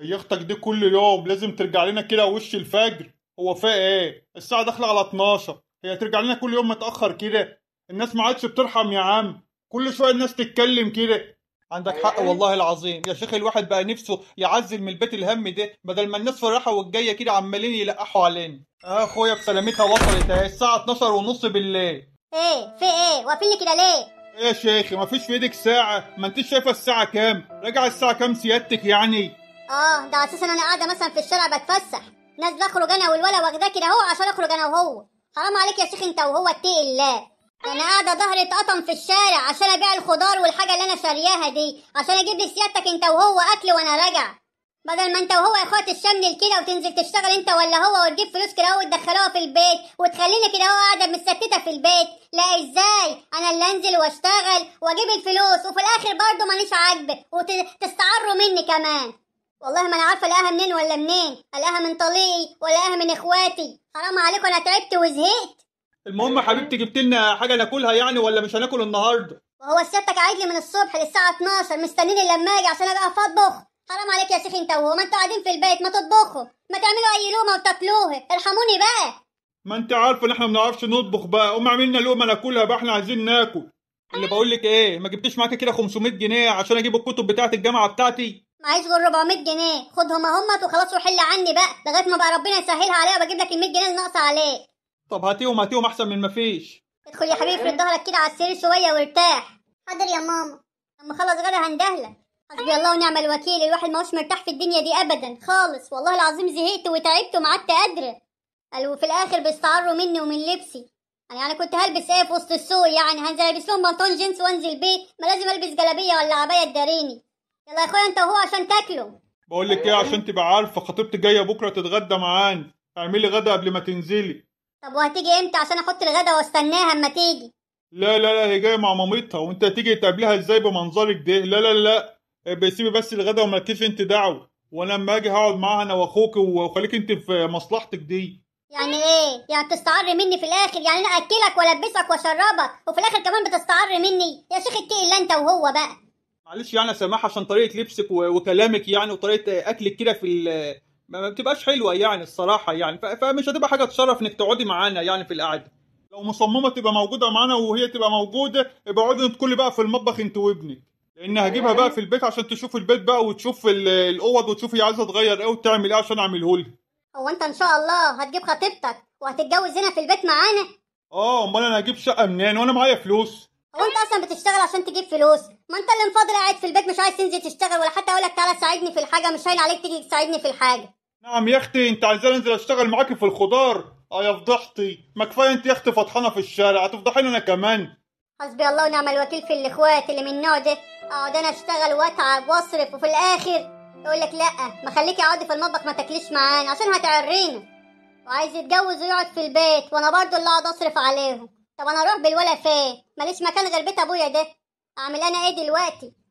اختك دي كل يوم لازم ترجع لنا كده وش الفجر هو فيها ايه الساعه داخله على 12 هي ترجع لنا كل يوم متاخر كده الناس ما عادش بترحم يا عم كل شويه الناس تتكلم كده عندك حق إيه؟ والله العظيم يا شيخ الواحد بقى نفسه يعزل من البيت الهم ده بدل ما الناس في الراحه والجايه كده عمالين يلقحوا علينا اه اخويا بسلامتها وصلت اهي الساعه 12 ونص بالليل ايه في ايه واقفين كده ليه ايه يا شيخ مفيش في ايدك ساعه ما انتش شايفه الساعه كام راجع الساعه كام سيادتك يعني اه ده اساسا انا قاعده مثلا في الشارع بتفسح ناس بخرج انا والولا واخداه كده اهو عشان اخرج انا وهو حرام عليك يا شيخ انت وهو اتقي الله انا قاعده ظهري اتقطم في الشارع عشان ابيع الخضار والحاجه اللي انا شارياها دي عشان اجيب لي سيادتك انت وهو اكل وانا راجع بدل ما انت وهو يا اخوات تشمل كده وتنزل تشتغل انت ولا هو وتجيب فلوس كده اهو وتدخلوها في البيت وتخليني كده اهو قاعده متستته في البيت لا ازاي انا اللي انزل واشتغل واجيب الفلوس وفي الاخر برضه مانيش عاجب وتستعروا مني كمان والله ما انا عارفه الاقيها منين ولا منين الاقيها من طليقي ولا الاقيها من اخواتي حرام عليكم انا تعبت وزهقت المهم حبيبتي جبت لنا حاجه ناكلها يعني ولا مش هناكل النهارده وهو سيادتك قاعد لي من الصبح للساعه 12 مستنيني لما اجي عشان اقف اطبخ حرام عليك يا سيخي انت وهو ما انتوا قاعدين في البيت ما تطبخوا ما تعملوا اي لومه وتاكلوها ارحموني بقى ما انت عارفه ان احنا ما بنعرفش نطبخ بقى قوم اعمل لنا لقمه ناكلها بقى احنا عايزين ناكل اللي بقول لك ايه ما جبتيش معاكي كده 500 جنيه عشان اجيب الكتب بتاعه الجامعه بتاعتي عايز غير 400 جنيه خدهم اهمت وخلاص وحل عني بقى لغايه ما بقى ربنا يسهلها عليا وبجيب لك ال 100 جنيه اللي ناقصه عليك طب هاتيهم هاتيهم احسن من مفيش ادخل يا حبيبي في ظهرك كده على السرير شويه وارتاح حاضر يا ماما لما اخلص غدا هندهلك حسبي الله ونعم الوكيل الواحد ماهوش مرتاح في الدنيا دي ابدا خالص والله العظيم زهقت وتعبت وما عدت قادره قالوا وفي الاخر بيستعروا مني ومن لبسي يعني انا كنت هلبس ايه في وسط السوق يعني هنزل البس لهم بنطلون جينز وانزل بيه ما لازم البس جلابيه ولا عبايه تداريني يا اخويا انت وهو عشان تاكله بقول لك ايه عشان تبقى عارفه خطيبتي جايه بكره تتغدى معانا اعملي غدا قبل ما تنزلي طب وهتيجي امتى عشان احط الغدا واستناها اما تيجي لا لا لا هي جايه مع مامتها وانت هتيجي تقابليها ازاي بمنظرك ده لا لا لا إيه، بسيبي بس الغدا ومالكيش انت دعوه وانا لما اجي هقعد معاها انا واخوك وخليك انت في مصلحتك دي يعني ايه يعني بتستعر مني في الاخر يعني انا اكلك والبسك واشربك وفي الاخر كمان بتستعر مني يا شيخ اتقي الا انت وهو بقى معلش يعني يا سماح عشان طريقه لبسك وكلامك يعني وطريقه اكلك كده في ما بتبقاش حلوه يعني الصراحه يعني فمش هتبقى حاجه تشرف انك تقعدي معانا يعني في القعده لو مصممه تبقى موجوده معانا وهي تبقى موجوده يبقى اقعدي تكلي بقى في المطبخ انت وابنك لان هجيبها بقى في البيت عشان تشوف البيت بقى وتشوف الاوض وتشوف هي عايزه تغير ايه وتعمل ايه عشان اعمله لها هو انت ان شاء الله هتجيب خطيبتك وهتتجوز هنا في البيت معانا اه امال انا هجيب شقه منين وانا معايا فلوس هو انت اصلا بتشتغل عشان تجيب فلوس ما انت اللي مفضل قاعد في البيت مش عايز تنزل تشتغل ولا حتى اقول لك تعالى ساعدني في الحاجه مش هين عليك تيجي تساعدني في الحاجه نعم يا اختي انت عايزاني انزل اشتغل معاكي في الخضار اه يا فضحتي ما كفايه انت يا اختي فطحانه في الشارع هتفضحيني انا كمان حسبي الله ونعم الوكيل في الاخوات اللي من النوع ده اقعد آه، انا اشتغل واتعب واصرف وفي الاخر يقول لك لا ما خليكي اقعدي في المطبخ ما تاكليش معانا عشان هتعرينا وعايز يتجوز ويقعد في البيت وانا برضو اللي اقعد اصرف عليهم طب انا اروح بالولا فين ماليش مكان غير بيت ابويا ده اعمل انا ايه دلوقتي